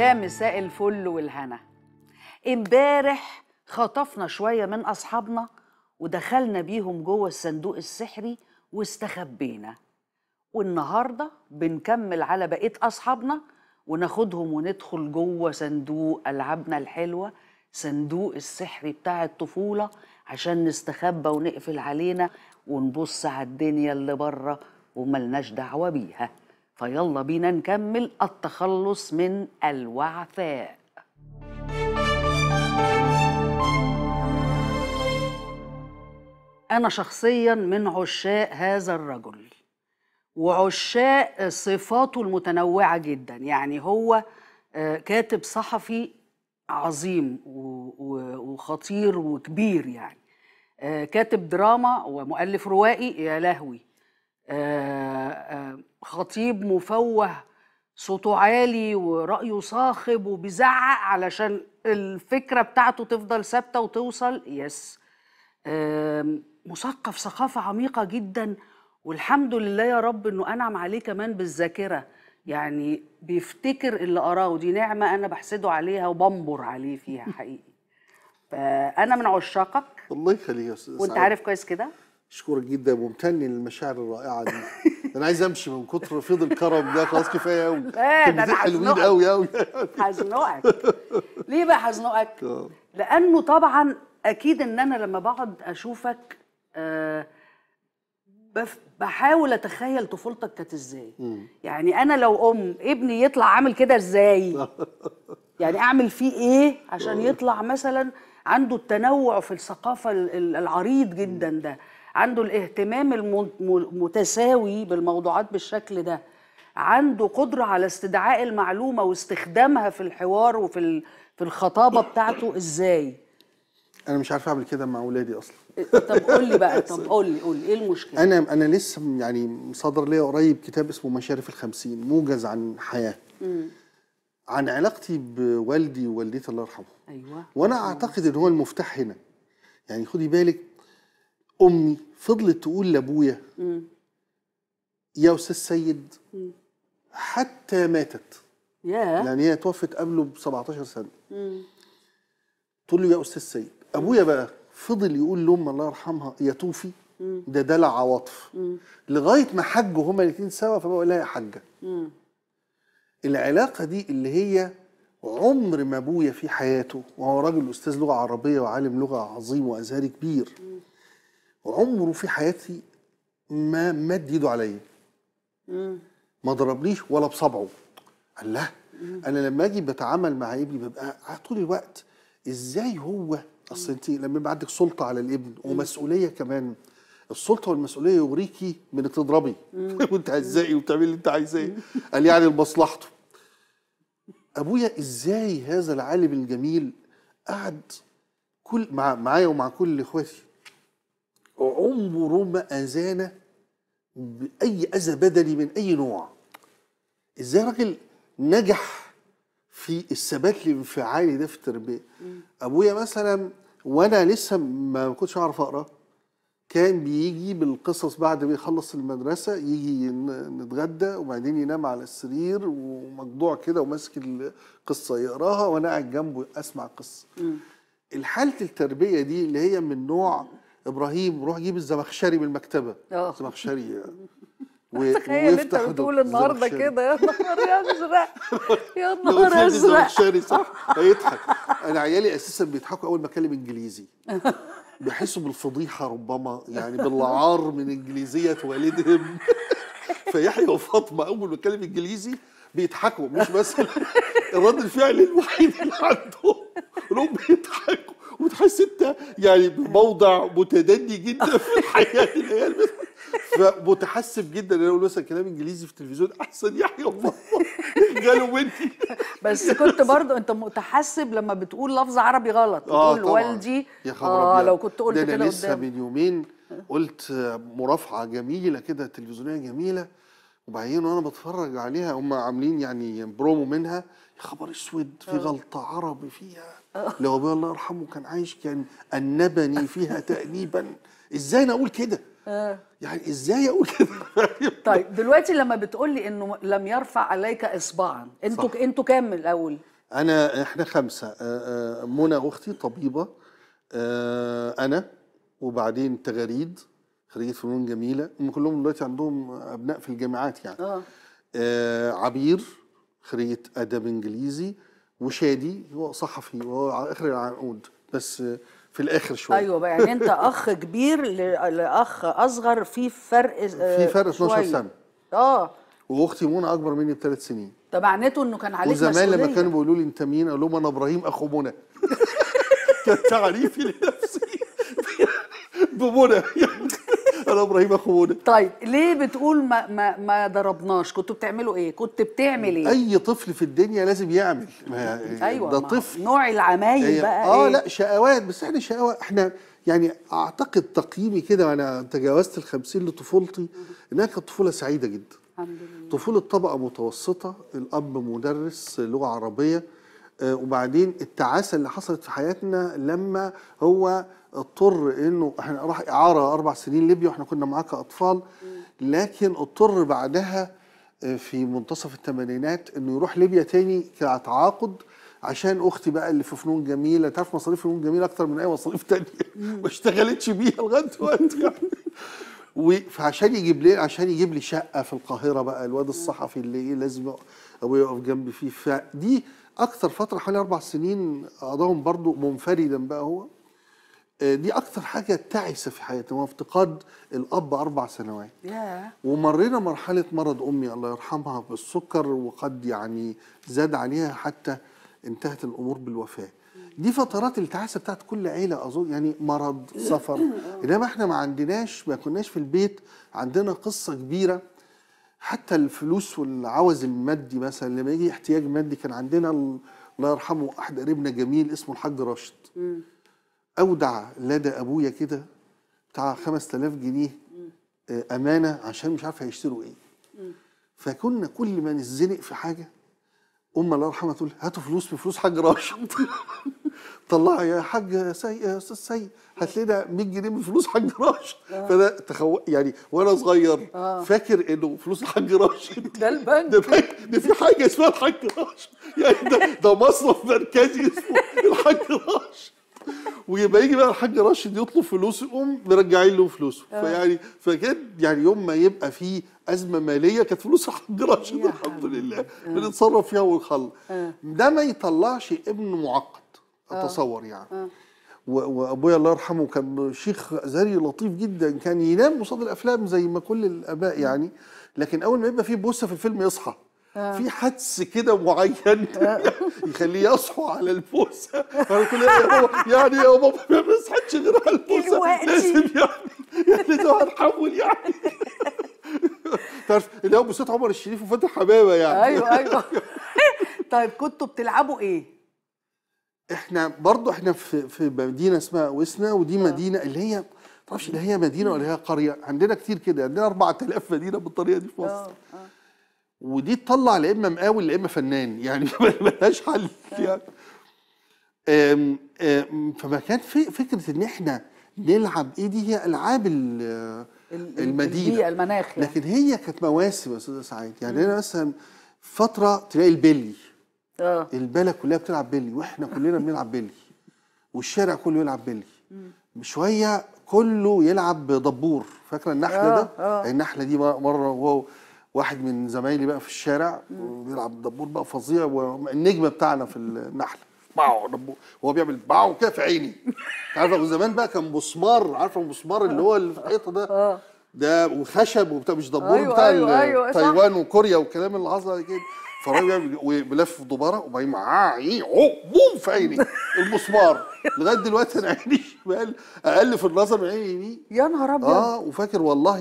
يا مساء الفل والهنا امبارح خطفنا شويه من اصحابنا ودخلنا بيهم جوه الصندوق السحري واستخبينا والنهارده بنكمل على بقيه اصحابنا وناخدهم وندخل جوه صندوق العابنا الحلوه صندوق السحري بتاع الطفوله عشان نستخبى ونقفل علينا ونبص على الدنيا اللي بره وملناش دعوه بيها فيلا بينا نكمل التخلص من الوعثاء أنا شخصيا من عشاق هذا الرجل وعشاق صفاته المتنوعة جدا يعني هو آه، كاتب صحفي عظيم وخطير وكبير يعني آه، كاتب دراما ومؤلف روائي يا لهوي آه، آه، خطيب مفوه صوته عالي ورأيه صاخب وبيزعق علشان الفكرة بتاعته تفضل ثابتة وتوصل يس مثقف ثقافة عميقة جدا والحمد لله يا رب انه انعم عليه كمان بالذاكرة يعني بيفتكر اللي قراه ودي نعمة انا بحسده عليها وبنبر عليه فيها حقيقي فانا من عشاقك الله يخليك يا استاذ وانت عارف كويس كده اشكرك جدا ممتن للمشاعر الرائعه دي انا عايز امشي من كتر فيض الكرم ده خلاص كفايه قوي لا ده انا حلوين قوي قوي حزنقك ليه بقى حزنقك؟ آه. لانه طبعا اكيد ان انا لما بقعد اشوفك أه بحاول اتخيل طفولتك كانت ازاي يعني انا لو ام ابني يطلع عامل كده ازاي يعني اعمل فيه ايه عشان يطلع مثلا عنده التنوع في الثقافه العريض جدا ده عنده الاهتمام المتساوي بالموضوعات بالشكل ده عنده قدرة على استدعاء المعلومة واستخدامها في الحوار وفي في الخطابة بتاعته ازاي انا مش عارف اعمل كده مع اولادي اصلا إيه، طب قول لي بقى طب قول لي قول لي ايه المشكله انا انا لسه يعني صدر ليا قريب كتاب اسمه مشارف الخمسين موجز عن حياه مم. عن علاقتي بوالدي ووالدتي الله يرحمهم ايوه وانا اعتقد ان هو المفتاح هنا يعني خدي بالك امي فضلت تقول لابويا يا استاذ سيد مم. حتى ماتت ياه يعني هي توفت قبله ب 17 سنه امم تقول له يا استاذ سيد ابويا بقى فضل يقول لام الله يرحمها يا توفي ده دلع عواطف لغايه ما حجوا هما الاثنين سوا فبقول لها يا حاجه مم. العلاقه دي اللي هي عمر ما ابويا في حياته وهو راجل استاذ لغه عربيه وعالم لغه عظيم وازهري كبير مم. عمره في حياتي ما مد ايده عليا ما ضربنيش ولا بصبعه قال لا انا لما اجي بتعامل مع ابني ببقى طول الوقت ازاي هو اصل انت لما يبقى عندك سلطه على الابن ومسؤوليه كمان السلطه والمسؤوليه يغريكي من تضربي وانت هزقي وتعملي اللي انت عايزاه قال يعني لمصلحته ابويا ازاي هذا العالم الجميل قعد كل مع معايا ومع كل اخواتي عمره ما أذانا بأي أذى بدني من أي نوع إزاي راجل نجح في الثبات الانفعالي ده في التربية أبويا مثلا وأنا لسه ما كنتش أعرف أقرأ كان بيجي بالقصص بعد ما يخلص المدرسة يجي نتغدى وبعدين ينام على السرير ومجدوع كده وماسك القصة يقراها وأنا قاعد جنبه أسمع القصة. الحالة التربية دي اللي هي من نوع ابراهيم روح جيب الزمخشري من المكتبه الزمخشري آه. يعني. و... تخيل انت بتقول النهارده كده يا نهار ازرق يا نهار ازرق صح هيضحك انا عيالي اساسا بيضحكوا اول ما اتكلم انجليزي بيحسوا بالفضيحه ربما يعني بالعار من انجليزيه والدهم فيحيى وفاطمه اول ما اتكلم انجليزي بيضحكوا مش بس الرد الفعل الوحيد اللي عندهم انهم بيضحكوا وتحس انت يعني بموضع متدني جدا في الحياه العيال فمتحسب جدا ان انا اقول مثلا كلام انجليزي في التلفزيون احسن يحيى الله جاله بنتي بس كنت برضو انت متحسب لما بتقول لفظ عربي غلط آه، تقول آه والدي يا خبر اه لو كنت قلت كده لسه من يومين قلت مرافعه جميله كده تلفزيونيه جميله وبعدين وانا بتفرج عليها هم عاملين يعني برومو منها يا خبر اسود في آه. غلطه عربي فيها آه. لو ابويا الله يرحمه كان عايش كان انبني فيها تانيبا ازاي انا اقول كده آه. يعني ازاي اقول كده طيب دلوقتي لما بتقول لي انه لم يرفع عليك اصبعا انتوا انتوا كام الاول انا احنا خمسه آه، منى اختي طبيبه انا وبعدين تغاريد خريجه فنون جميله هم كلهم دلوقتي عندهم ابناء في الجامعات يعني آه. آه عبير خريجه ادب انجليزي آه وشادي هو صحفي وهو على اخر العنقود بس في الاخر شويه ايوه بقى يعني انت اخ كبير لاخ اصغر في فرق آه، في فرق 12 سنه اه واختي منى اكبر مني بثلاث سنين طب معناته انه كان عليك مسؤوليه وزمان لما كانوا بيقولوا لي انت مين اقول لهم انا ابراهيم اخو منى كان تعريفي لنفسي بمنى ولا ابراهيم اخونا طيب ليه بتقول ما ما, ما ضربناش كنتوا بتعملوا ايه كنت بتعمل ايه اي طفل في الدنيا لازم يعمل ما ايوه ده طفل نوع العمايل بقى اه إيه؟ لا شقاوات بس احنا شقاوة احنا يعني اعتقد تقييمي كده وانا تجاوزت ال 50 لطفولتي انها كانت طفوله سعيده جدا الحمد لله طفوله طبقه متوسطه الاب مدرس لغه عربيه آه، وبعدين التعاسه اللي حصلت في حياتنا لما هو اضطر انه احنا راح اعاره اربع سنين ليبيا واحنا كنا معاه كاطفال لكن اضطر بعدها آه، في منتصف الثمانينات انه يروح ليبيا تاني كتعاقد عشان اختي بقى اللي في فنون جميله تعرف مصاريف فنون جميله اكتر من اي مصاريف تانية ما اشتغلتش بيها لغايه دلوقتي يعني فعشان يجيب لي عشان يجيب لي شقه في القاهره بقى الواد الصحفي اللي ايه لازم ابويا يقف جنبي فيه فدي اكثر فتره حوالي اربع سنين قضاهم برضو منفردا بقى هو آه، دي اكثر حاجه تعسه في حياتي هو افتقاد الاب اربع سنوات yeah. ومرينا مرحله مرض امي الله يرحمها بالسكر وقد يعني زاد عليها حتى انتهت الامور بالوفاه دي فترات التعاسه بتاعت كل عيله اظن يعني مرض سفر انما احنا ما عندناش ما كناش في البيت عندنا قصه كبيره حتى الفلوس والعوز المادي مثلا لما يجي احتياج مادي كان عندنا الله يرحمه احد قريبنا جميل اسمه الحاج راشد اودع لدى ابويا كده بتاع 5000 جنيه آه، امانه عشان مش عارف هيشتروا ايه فكنا كل ما نزنق في حاجه ام الله يرحمها تقول هاتوا فلوس بفلوس حاج راشد طلعها يا حاج سيء يا استاذ سيء هات لنا 100 جنيه من فلوس حاج راشد آه. فانا تخو... يعني وانا صغير آه. فاكر انه فلوس الحاج راشد ده البنك ده, بنك ده في حاجه اسمها الحاج راشد يعني ده, ده مصرف مركزي اسمه الحاج راشد ويبقى يجي بقى الحاج راشد يطلب فلوس يقوم مرجعين له فلوسه آه. فيعني فكان يعني يوم ما يبقى في ازمه ماليه كانت فلوس الحاج راشد الحمد لله آه. بنتصرف فيها ونخلص آه. ده ما يطلعش ابن معقد اتصور يعني وابويا الله يرحمه كان شيخ ازهري لطيف جدا كان ينام قصاد الافلام زي ما كل الاباء يعني لكن اول ما يبقى فيه بوسه في الفيلم يصحى آه. في حدس كده معين آه. يخليه يصحو على البوسه فكل يعني يا بابا ما بيصحتش غير على البوسه لازم يعني لازم يعني هنحول يعني تعرف اللي هو بوسات عمر الشريف وفتح حبابه يعني ايوه ايوه طيب كنتوا بتلعبوا ايه؟ احنا برضه احنا في في مدينه اسمها وسنا ودي آه. مدينه اللي هي ما تعرفش اللي هي مدينه ولا هي قريه عندنا كتير كده عندنا 4000 مدينه بالطريقه دي في مصر ودي تطلع لا اما مقاول لا اما فنان يعني ملهاش حل آه. يعني أم أم فما كان في فكره ان احنا نلعب ايه دي هي العاب المدينه البيئه المناخ يعني. لكن هي كانت مواسم يا استاذه سعيد يعني انا مثلا فتره تلاقي البلي اه البلد كلها بتلعب بلي واحنا كلنا بنلعب بلي والشارع كله يلعب بلي شويه كله يلعب دبور فاكره النحله آه، ده آه. النحله دي مره واو واحد من زمايلي بقى في الشارع بيلعب دبور بقى فظيع والنجم بتاعنا في النحله باو دبور وهو بيعمل باو كده في عيني عارفه وزمان بقى كان مسمار عارفه المسمار اللي هو اللي في الحيطه ده آه. ده وخشب وبتاع مش دبور أيوة بتاع أيوة أيوة تايوان وكوريا والكلام اللي حصل كده فالراجل وملف دوباره وبعدين معاه بوم في عيني المسمار لغايه دلوقتي انا عيني شمال اقل في النظر من عيني يا نهار ابيض اه وفاكر والله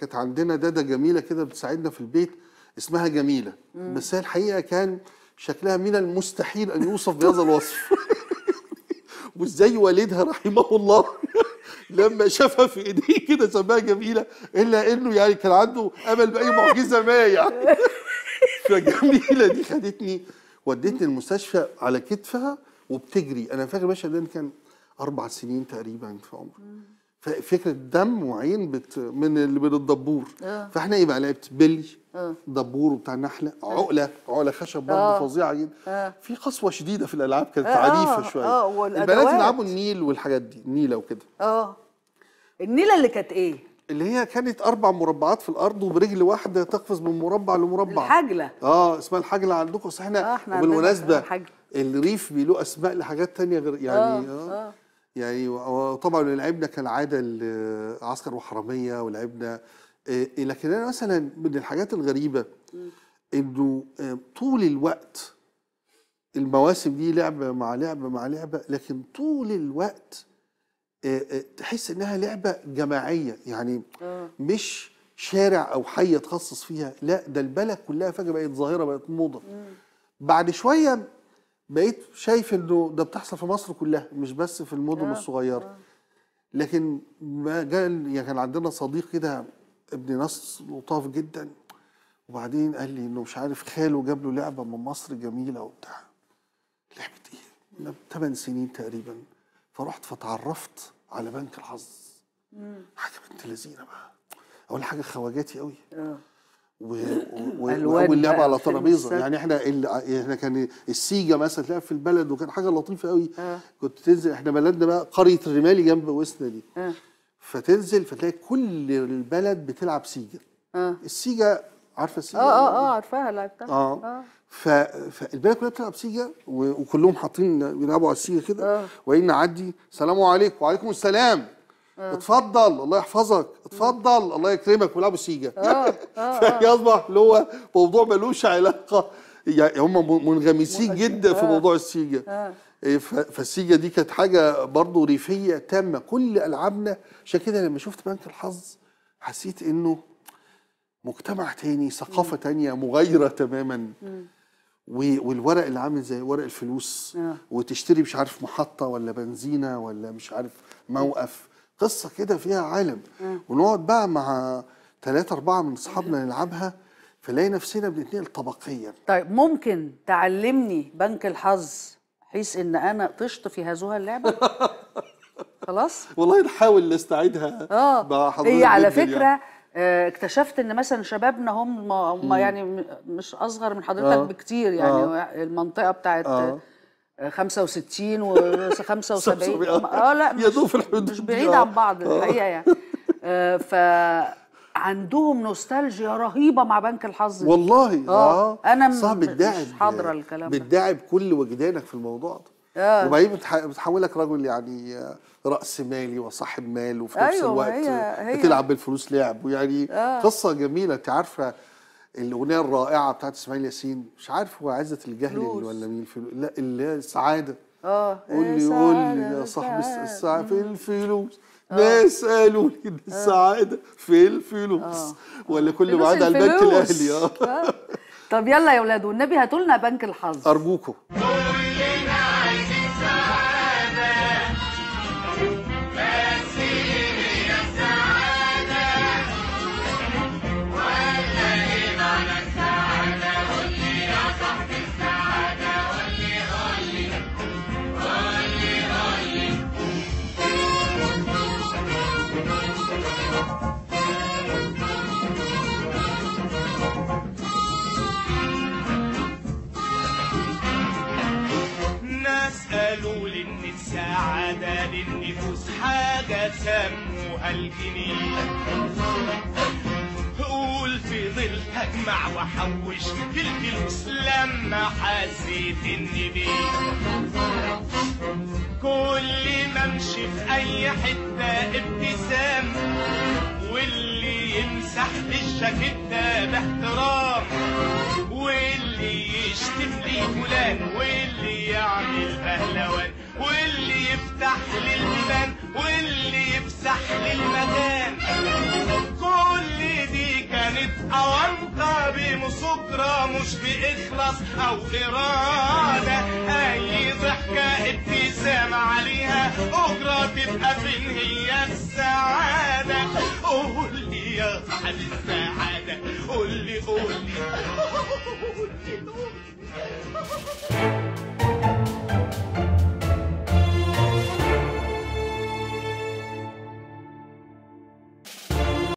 كانت عندنا داده جميله كده بتساعدنا في البيت اسمها جميله مم. بس هي الحقيقه كان شكلها من المستحيل ان يوصف بهذا الوصف وازاي والدها رحمه الله لما شافها في ايديه كده سماها جميله الا انه يعني كان عنده امل باي معجزه ما يعني فجميله دي خدتني ودتني المستشفى على كتفها وبتجري انا فاكر باشا ده كان اربع سنين تقريبا في عمري ففكره دم وعين بت من من الدبور آه. فاحنا ايه بقى لعبت بلي آه. دبور وبتاع نحله آه. عقله عقله خشب برضه فظيعه جدا في قسوه شديده في الالعاب كانت عنيفه شويه آه. البنات يلعبوا النيل والحاجات دي النيله وكده اه النيله اللي كانت ايه؟ اللي هي كانت اربع مربعات في الارض وبرجل واحده تقفز من مربع لمربع الحجله اه اسمها الحجله عندكم بس احنا, آه احنا بالمناسبه الريف بيلو اسماء لحاجات تانية غير يعني اه, آه, آه. يعني وطبعا لعبنا كالعاده عسكر وحراميه ولعبنا آه، لكن انا مثلا من الحاجات الغريبه انه آه، طول الوقت المواسم دي لعبه مع لعبه مع لعبه لكن طول الوقت آه، آه، تحس انها لعبه جماعيه يعني آه. مش شارع او حي تخصص فيها لا ده البلد كلها فجاه بقت ظاهره بقت موضه بعد شويه بقيت شايف انه ده بتحصل في مصر كلها مش بس في المدن الصغيره لكن ما قال يعني كان عندنا صديق كده ابن ناس لطاف جدا وبعدين قال لي انه مش عارف خاله جاب له لعبه من مصر جميله وبتاع لعبه ايه؟ 8 سنين تقريبا فرحت فتعرفت على بنك الحظ حاجه بنت لذينه بقى اول حاجه خواجاتي قوي اه و... و... واللعب على ترابيزه يعني احنا ال... احنا كان السيجا مثلا تلعب في البلد وكان حاجه لطيفه قوي آه. كنت تنزل احنا بلدنا بقى قريه الرمالي جنب وسنا دي آه. فتنزل فتلاقي كل البلد بتلعب سيجا آه. السيجا عارفه السيجا اه اه اه عارفاها لعبتها اه, آه. فالباقي كلها بتلعب سيجا وكلهم حاطين بيلعبوا على السيجا كده آه. وإن نعدي سلام عليكم وعليكم السلام آه. اتفضل الله يحفظك اتفضل الله يكرمك ويلعبوا سيجا آه. آه. فيصبح اللي هو موضوع ملوش علاقه يعني هم منغمسين جدا في آه. موضوع السيجا آه. إيه، فالسيجا دي كانت حاجه برضه ريفيه تامه كل العابنا عشان كده لما شفت بنك الحظ حسيت انه مجتمع تاني ثقافه تانيه مغايره تماما والورق اللي عامل زي ورق الفلوس آه. وتشتري مش عارف محطه ولا بنزينه ولا مش عارف موقف قصه كده فيها عالم آه. ونقعد بقى مع ثلاثه اربعه من اصحابنا نلعبها فنلاقي نفسنا بنتنقل طبقيا طيب ممكن تعلمني بنك الحظ حيث ان انا طشت في هذه اللعبه خلاص والله نحاول نستعيدها اه هي على فكره يعني. آه، اكتشفت ان مثلا شبابنا هم هم يعني مش اصغر من حضرتك آه. بكتير يعني آه. المنطقه بتاعت آه. 65 و 75 اه لا مش, مش بعيد عن بعض آه. الحقيقه يعني آه ف عندهم نوستالجيا رهيبه مع بنك الحظ والله آه،, اه انا صح بتداعب مش حاضره الكلام ده بتداعب كل وجدانك في الموضوع ده آه. وبعدين بتحولك رجل يعني آه راس مالي وصاحب مال وفي نفس أيوة الوقت هي هي بتلعب بالفلوس لعب ويعني آه. قصه جميله انت عارفه الاغنيه الرائعه بتاعت اسماعيل ياسين مش عارف هو عزه الجهل ولا مين لا اللي السعاده اه قول إيه لي قول لي يا صاحبي السعاده في الفلوس آه. ناس قالوا لي آه. السعاده في الفلوس آه. ولا كل ما عدا البنك الاهلي اه طب يلا يا اولاد والنبي هاتوا لنا بنك الحظ ارجوكم عالجنيه قول فضلت اجمع واحوش في الفلوس لما حسيت ان بيه كل ما امشي في اي حته ابتسام واللي يمسح لي الجاكيته باحترام واللي يشتم لي فلان واللي يعمل بهلوان واللي يفتح لي واللي يفسح لي المكان كل دي كانت اوانطه بمسكرة مش باخلاص او اراده اي ضحكه ابتسامه عليها اجره تبقى فين هي السعاده قول لي يا صاحب السعاده قول لي قول لي قول لي